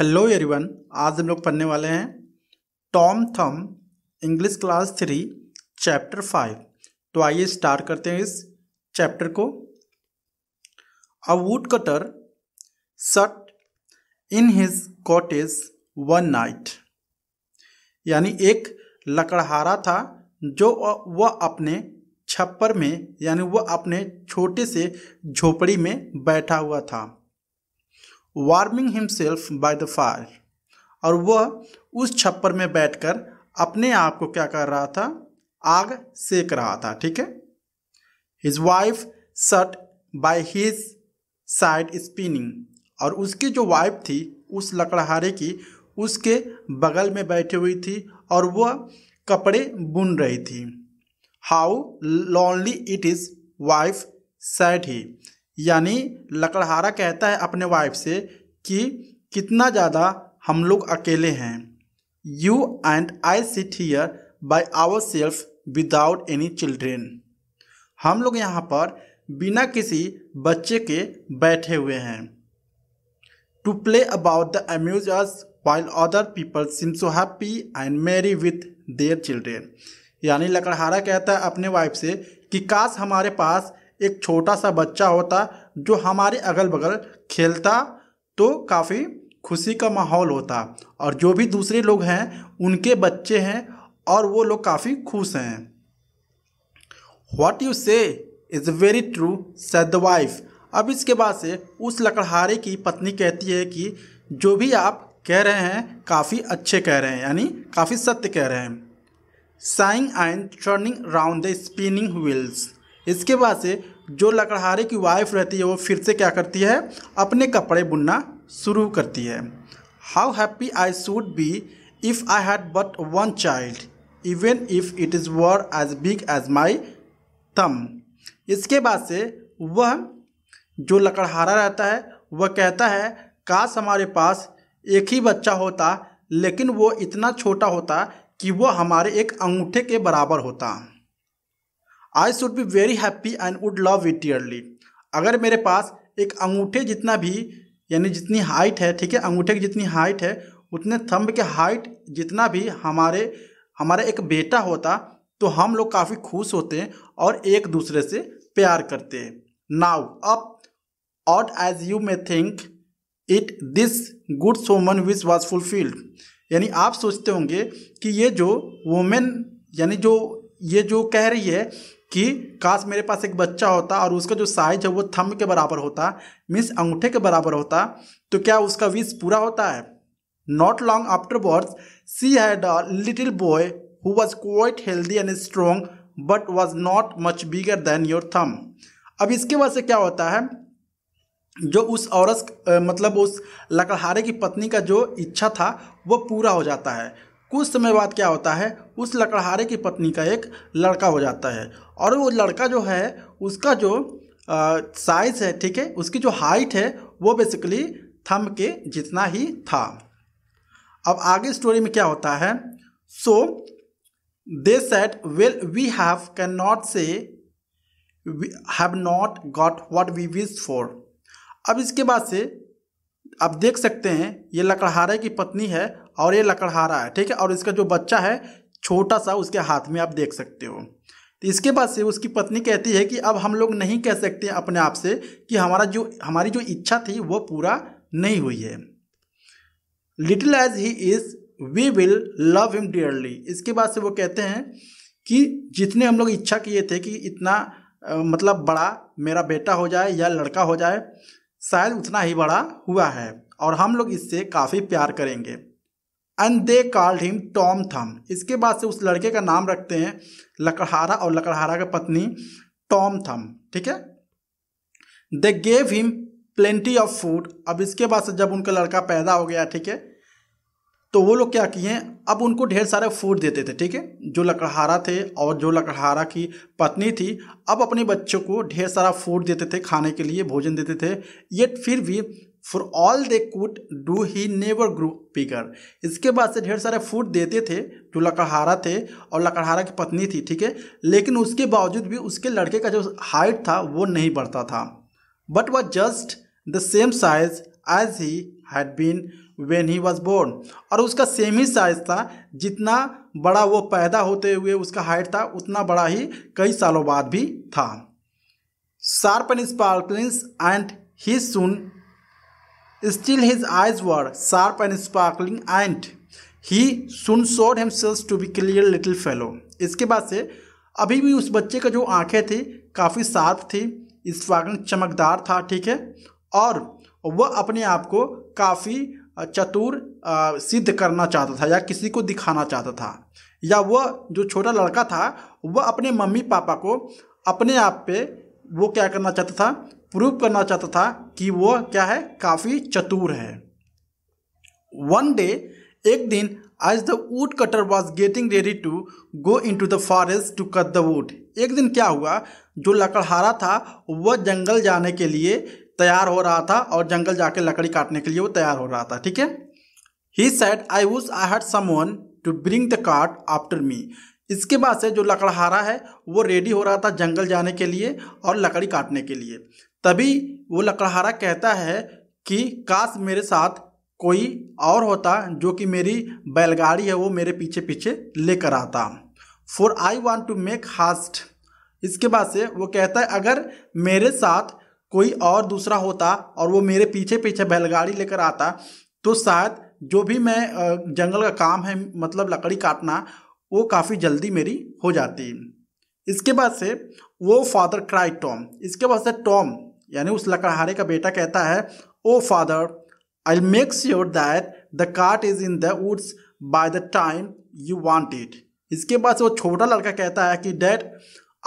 Hello everyone आज हम लोग पढ़ने वाले हैं Tom Thumb English class three chapter five तो आइए स्टार्ट करते हैं इस चैप्टर को अ woodcutter sat in his cottage one night यानी एक लकड़हारा था जो वह अपने छप्पर में यानी वह अपने छोटे से झोपड़ी में बैठा हुआ था warming himself by the fire और वह उस छप्पर में बैठकर अपने आप को क्या कर रहा था आग सेक रहा था ठीक है his wife sat by his side spinning और उसकी जो वाइफ थी उस लकड़हारे की उसके बगल में बैठी हुई थी और वह कपड़े बुन रही थी how lonely it is wife said he यानी लकड़हारा कहता है अपने वाइफ से कि कितना ज़्यादा हम लोग अकेले हैं you and I sit here by ourselves without any children हम लोग यहाँ पर बिना किसी बच्चे के बैठे हुए हैं to play about the amuse us while other people seem so happy and merry with their children यानी लकड़हारा कहता है अपने वाइफ से कि काश हमारे पास एक छोटा सा बच्चा होता जो हमारे अगल बगल खेलता तो काफ़ी खुशी का माहौल होता और जो भी दूसरे लोग हैं उनके बच्चे हैं और वो लोग काफ़ी खुश हैं what you say is very true said the wife अब इसके बाद से उस लकड़हारे की पत्नी कहती है कि जो भी आप कह रहे हैं काफ़ी अच्छे कह रहे हैं यानी काफ़ी सत्य कह रहे हैं saying and turning round the spinning wheels इसके बाद से जो लकड़हारे की वाइफ रहती है वो फिर से क्या करती है अपने कपड़े बुनना शुरू करती है how happy I should be if I had but one child even if it is were as big as my thumb इसके बाद से वह जो लकड़हारा रहता है वह कहता है काश हमारे पास एक ही बच्चा होता लेकिन वो इतना छोटा होता कि वो हमारे एक अंगूठे के बराबर होता I should be very happy and would love it dearly अगर मेरे पास एक अंगूठे जितना भी यानी जितनी हाइट है ठीक है अंगूठे की जितनी हाइट है उतने थंब के हाइट जितना भी हमारे हमारा एक बेटा होता तो हम लोग काफ़ी खुश होते हैं और एक दूसरे से प्यार करते हैं now up odd as you may think it this good woman wish was fulfilled यानी आप सोचते होंगे कि ये जो वोमेन यानी जो ये जो कह रही है कि काश मेरे पास एक बच्चा होता और उसका जो साइज है वो थम के बराबर होता मीन्स अंगूठे के बराबर होता तो क्या उसका विश पूरा होता है not long after birth she had a little boy who was quite healthy and strong but was not much bigger than your thumb अब इसके वजह से क्या होता है जो उस औरत मतलब उस लकड़हारे की पत्नी का जो इच्छा था वो पूरा हो जाता है कुछ समय बाद क्या होता है उस लकड़हारे की पत्नी का एक लड़का हो जाता है और वो लड़का जो है उसका जो साइज़ है ठीक है उसकी जो हाइट है वो बेसिकली थम के जितना ही था अब आगे स्टोरी में क्या होता है so they said well we have can not say have not got what we wish for अब इसके बाद से आप देख सकते हैं ये लकड़हारे की पत्नी है और ये लकड़हारा है ठीक है और इसका जो बच्चा है छोटा सा उसके हाथ में आप देख सकते हो तो इसके बाद से उसकी पत्नी कहती है कि अब हम लोग नहीं कह सकते अपने आप से कि हमारा जो हमारी जो इच्छा थी वो पूरा नहीं हुई है little as he is we will love him dearly इसके बाद से वो कहते हैं कि जितने हम लोग इच्छा किए थे कि इतना आ, मतलब बड़ा मेरा बेटा हो जाए या लड़का हो जाए शायद उतना ही बड़ा हुआ है और हम लोग इससे काफ़ी प्यार करेंगे and they called him Tom Thumb इसके बाद से उस लड़के का नाम रखते हैं लकड़हारा और लकड़हारा का पत्नी टॉम थम ठीक है they gave him plenty of food अब इसके बाद से जब उनका लड़का पैदा हो गया ठीक है तो वो लोग क्या किए अब उनको ढेर सारे फूड देते थे ठीक है जो लकड़हारा थे और जो लकड़हारा की पत्नी थी अब अपने बच्चों को ढेर सारा फूड देते थे खाने के लिए भोजन देते थे ये फिर भी for all they could do he never grew bigger इसके बाद से ढेर सारे फूड देते थे जो लकड़हारा थे और लकड़हारा की पत्नी थी ठीक है लेकिन उसके बावजूद भी उसके लड़के का जो हाइट था वो नहीं बढ़ता था but was just the same size as he had been when he was born और उसका सेम ही साइज था जितना बड़ा वो पैदा होते हुए उसका हाइट था उतना बड़ा ही कई सालों बाद भी था sharp and sparklings and he soon Still his eyes were sharp and sparkling and he soon showed himself to be clear little fellow. इसके बाद से अभी भी उस बच्चे का जो आंखें थी काफ़ी साफ थी स्पार्कलिंग चमकदार था ठीक है और वह अपने आप को काफ़ी चतुर सिद्ध करना चाहता था या किसी को दिखाना चाहता था या वह जो छोटा लड़का था वह अपने मम्मी पापा को अपने आप पे वो क्या करना चाहता था प्रूव करना चाहता था कि वो क्या है काफ़ी चतुर है वन डे एक दिन as the woodcutter was getting ready to go into the forest to cut the wood एक दिन क्या हुआ जो लकड़हारा था वह जंगल जाने के लिए तैयार हो रहा था और जंगल जाके लकड़ी काटने के लिए वो तैयार हो रहा था ठीक है he said I wish I had one to bring the cart after me इसके बाद से जो लकड़हारा है वो रेडी हो रहा था जंगल जाने के लिए और लकड़ी काटने के लिए तभी वो लकड़हारा कहता है कि काश मेरे साथ कोई और होता जो कि मेरी बैलगाड़ी है वो मेरे पीछे पीछे लेकर आता for I want to make haste इसके बाद से वो कहता है अगर मेरे साथ कोई और दूसरा होता और वो मेरे पीछे पीछे बैलगाड़ी लेकर आता तो शायद जो भी मैं जंगल का काम है मतलब लकड़ी काटना वो काफ़ी जल्दी मेरी हो जाती इसके बाद से वो फादर क्राई टॉम इसके बाद से टॉम यानी उस लकड़हारे का बेटा कहता है oh father I make sure that the cart is in the woods by the time you want it इसके बाद से वो छोटा लड़का कहता है कि डैड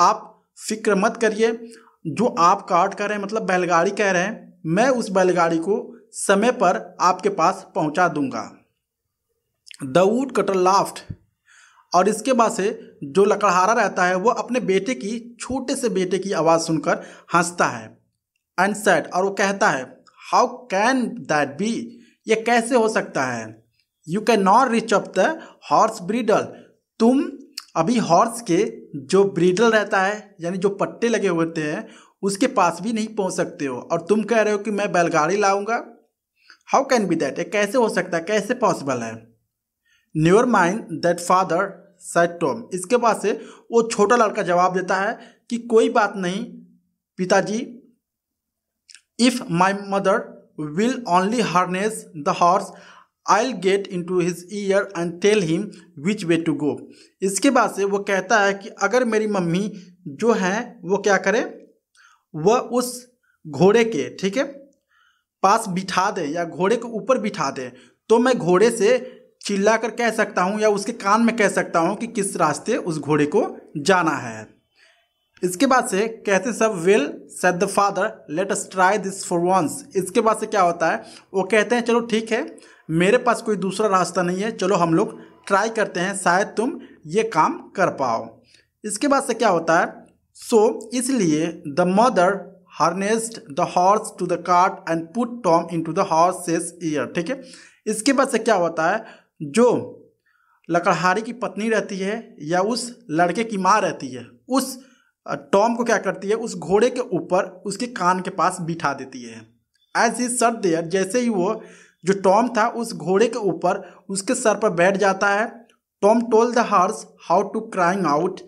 आप फिक्र मत करिए जो आप कार्ट कर रहे हैं मतलब बैलगाड़ी कह रहे हैं मैं उस बैलगाड़ी को समय पर आपके पास पहुंचा दूंगा द वुड कटर लाफ्ट और इसके बाद से जो लकड़हारा रहता है वो अपने बेटे की छोटे से बेटे की आवाज़ सुनकर हंसता है एंड सेट और वो कहता है हाउ कैन दैट बी ये कैसे हो सकता है you can not reach up the horse bridle तुम अभी हॉर्स के जो ब्रीडल रहता है यानी जो पट्टे लगे होते हैं उसके पास भी नहीं पहुंच सकते हो और तुम कह रहे हो कि मैं बैलगाड़ी लाऊंगा हाउ कैन बी दैट ये कैसे हो सकता है कैसे पॉसिबल है never mind that father said Tom इसके बाद से वो छोटा लड़का जवाब देता है कि कोई बात नहीं पिताजी if my mother will only harness the horse I'll get into his ear and tell him which way to go इसके बाद से वो कहता है कि अगर मेरी मम्मी जो है वो क्या करे वह उस घोड़े के ठीक है पास बिठा दे या घोड़े के ऊपर बिठा दे तो मैं घोड़े से चिल्ला कर कह सकता हूँ या उसके कान में कह सकता हूँ कि किस रास्ते उस घोड़े को जाना है इसके बाद से कहते सब will said the father let us try this for once इसके बाद से क्या होता है वो कहते हैं चलो ठीक है मेरे पास कोई दूसरा रास्ता नहीं है चलो हम लोग ट्राई करते हैं शायद तुम ये काम कर पाओ इसके बाद से क्या होता है सो so, इसलिए the mother harnessed the horse to the cart and put Tom into the horse's ear ठीक है इसके बाद से क्या होता है जो लकड़हारी की पत्नी रहती है या उस लड़के की माँ रहती है उस टॉम को क्या करती है उस घोड़े के ऊपर उसके कान के पास बिठा देती है एज ही सर देयर जैसे ही वो जो टॉम था उस घोड़े के ऊपर उसके सर पर बैठ जाता है Tom told the horse how to crying out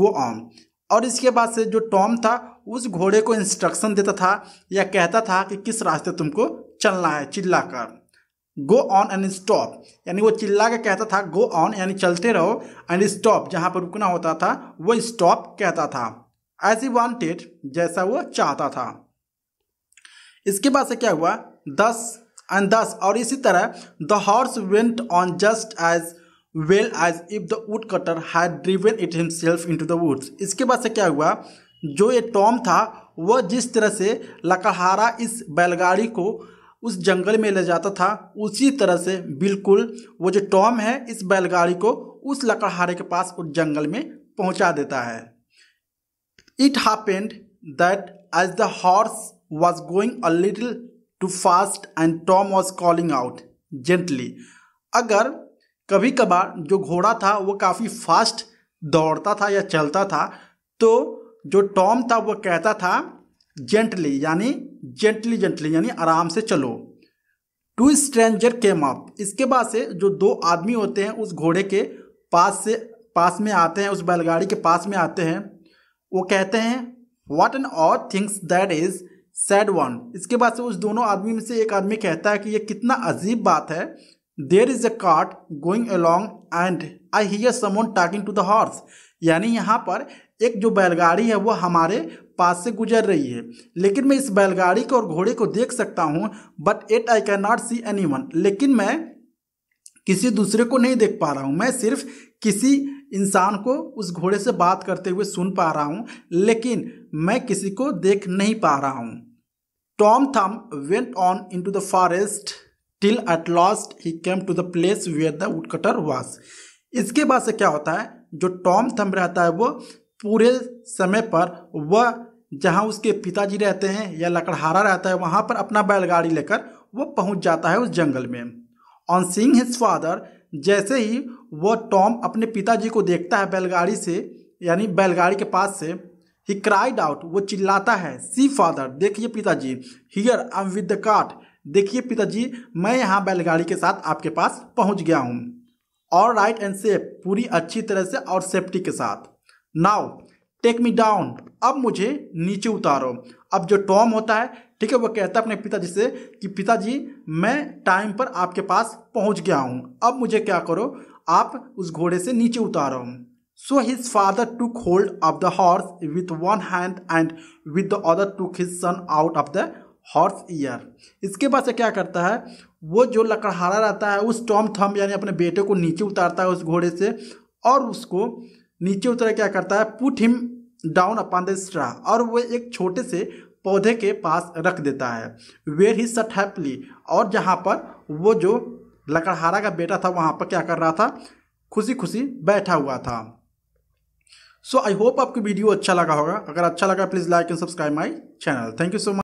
go on और इसके बाद से जो टॉम था उस घोड़े को इंस्ट्रक्शन देता था या कहता था कि किस रास्ते तुमको चलना है चिल्ला कर गो ऑन एंड स्टॉप यानी वो चिल्ला के कहता था गो ऑन यानी चलते रहो एंड स्टॉप जहाँ पर रुकना होता था वो स्टॉप कहता था एज ई वॉन्टेड जैसा वो चाहता था इसके बाद से क्या हुआ दस एंड दस और इसी तरह the horse went on just as well as if the woodcutter had driven it himself into the woods इसके बाद से क्या हुआ जो ये टॉम था वह जिस तरह से लकड़हारा इस बैलगाड़ी को उस जंगल में ले जाता था उसी तरह से बिल्कुल वो जो टॉम है इस बैलगाड़ी को उस लकड़हारे के पास उस जंगल में पहुंचा देता है it happened that as the horse was going a little too fast and Tom was calling out gently अगर कभी कभार जो घोड़ा था वो काफ़ी फास्ट दौड़ता था या चलता था तो जो टॉम था वो कहता था जेंटली यानी जेंटली जेंटली यानी आराम से चलो टू स्ट्रेंजर केम अप इसके बाद से जो दो आदमी होते हैं उस घोड़े के पास से पास में आते हैं उस बैलगाड़ी के पास में आते हैं वो कहते हैं what an odd things that is said one इसके बाद से उस दोनों आदमी में से एक आदमी कहता है कि ये कितना अजीब बात है there is a cart going along and I hear someone talking to the horse यानी यहाँ पर एक जो बैलगाड़ी है वो हमारे पास से गुजर रही है लेकिन मैं इस बैलगाड़ी को और घोड़े को देख सकता हूँ but yet I can not see anyone लेकिन मैं किसी दूसरे को नहीं देख पा रहा हूँ मैं सिर्फ किसी इंसान को उस घोड़े से बात करते हुए सुन पा रहा हूँ लेकिन मैं किसी को देख नहीं पा रहा हूँ Tom Thumb went on into the forest till at last he came to the place where the cutter was इसके बाद से क्या होता है जो टॉम थम रहता है वो पूरे समय पर वह जहाँ उसके पिताजी रहते हैं या लकड़हारा रहता है वहाँ पर अपना बैलगाड़ी लेकर वो पहुँच जाता है उस जंगल में ऑन सींग हिज फादर जैसे ही वह टॉम अपने पिताजी को देखता है बैलगाड़ी से यानी बैलगाड़ी के पास से ही क्राइड आउट वो चिल्लाता है सी फादर देखिए पिताजी here I am with the cart देखिए पिताजी मैं यहाँ बैलगाड़ी के साथ आपके पास पहुँच गया हूँ और राइट एंड सेफ पूरी अच्छी तरह से और सेफ्टी के साथ नाउ टेक मी डाउन अब मुझे नीचे उतारो अब जो टॉम होता है ठीक है वो कहता है अपने पिताजी से कि पिताजी मैं टाइम पर आपके पास पहुंच गया हूं अब मुझे क्या करो आप उस घोड़े से नीचे उतारो so his father took hold of the horse with one hand and with the other took his son out of the horse ear इसके बाद से क्या करता है वो जो लकड़हारा रहता है उस टॉम थम यानी अपने बेटे को नीचे उतारता है उस घोड़े से और उसको नीचे उतर क्या करता है put him down upon the straw और वो एक छोटे से पौधे के पास रख देता है वेर ही सट हैपली और जहाँ पर वो जो लकड़हारा का बेटा था वहाँ पर क्या कर रहा था खुशी खुशी बैठा हुआ था सो आई होप आपको वीडियो अच्छा लगा होगा अगर अच्छा लगा please like and subscribe my channel thank you so much